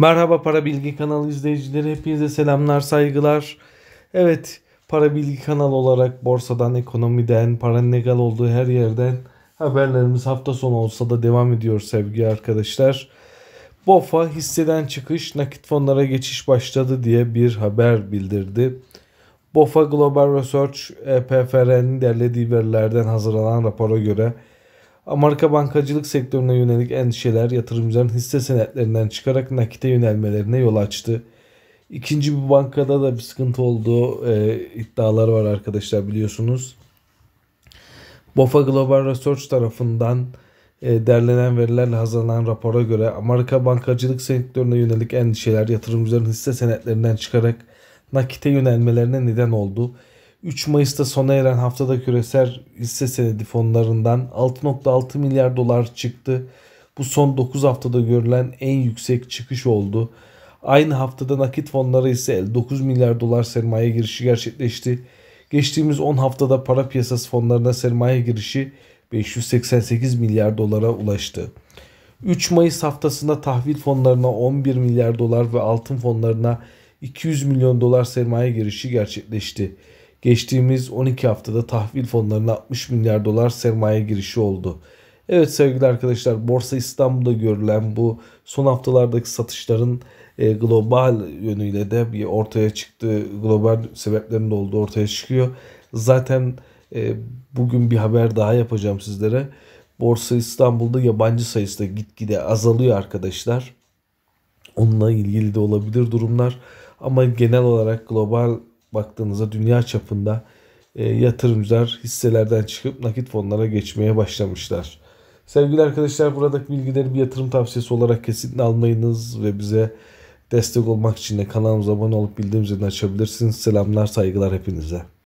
Merhaba Para Bilgi kanalı izleyicileri. Hepinize selamlar, saygılar. Evet, Para Bilgi kanalı olarak borsadan, ekonomiden, paranın legal olduğu her yerden haberlerimiz hafta sonu olsa da devam ediyor sevgili arkadaşlar. BOFA hisseden çıkış, nakit fonlara geçiş başladı diye bir haber bildirdi. BOFA Global Research EPFR'nin derlediği verilerden hazırlanan rapora göre Amerika bankacılık sektörüne yönelik endişeler yatırımcıların hisse senetlerinden çıkarak nakite yönelmelerine yol açtı. İkinci bir bankada da bir sıkıntı olduğu e, iddiaları var arkadaşlar biliyorsunuz. BOFA Global Research tarafından e, derlenen verilerle hazırlanan rapora göre Amerika bankacılık sektörüne yönelik endişeler yatırımcıların hisse senetlerinden çıkarak nakite yönelmelerine neden oldu. 3 Mayıs'ta sona eren haftada küresel hisse senedi fonlarından 6.6 milyar dolar çıktı. Bu son 9 haftada görülen en yüksek çıkış oldu. Aynı haftada nakit fonlara ise 9 milyar dolar sermaye girişi gerçekleşti. Geçtiğimiz 10 haftada para piyasası fonlarına sermaye girişi 588 milyar dolara ulaştı. 3 Mayıs haftasında tahvil fonlarına 11 milyar dolar ve altın fonlarına 200 milyon dolar sermaye girişi gerçekleşti. Geçtiğimiz 12 haftada tahvil fonlarına 60 milyar dolar sermaye girişi oldu. Evet sevgili arkadaşlar Borsa İstanbul'da görülen bu son haftalardaki satışların e, global yönüyle de bir ortaya çıktı. Global sebeplerin de olduğu ortaya çıkıyor. Zaten e, bugün bir haber daha yapacağım sizlere. Borsa İstanbul'da yabancı sayısı da gitgide azalıyor arkadaşlar. Onunla ilgili de olabilir durumlar. Ama genel olarak global baktığınızda dünya çapında e, yatırımcılar hisselerden çıkıp nakit fonlara geçmeye başlamışlar. Sevgili arkadaşlar buradaki bilgileri bir yatırım tavsiyesi olarak kesinlikle almayınız ve bize destek olmak için de kanalımıza abone olup bildirim açabilirsiniz. Selamlar saygılar hepinize.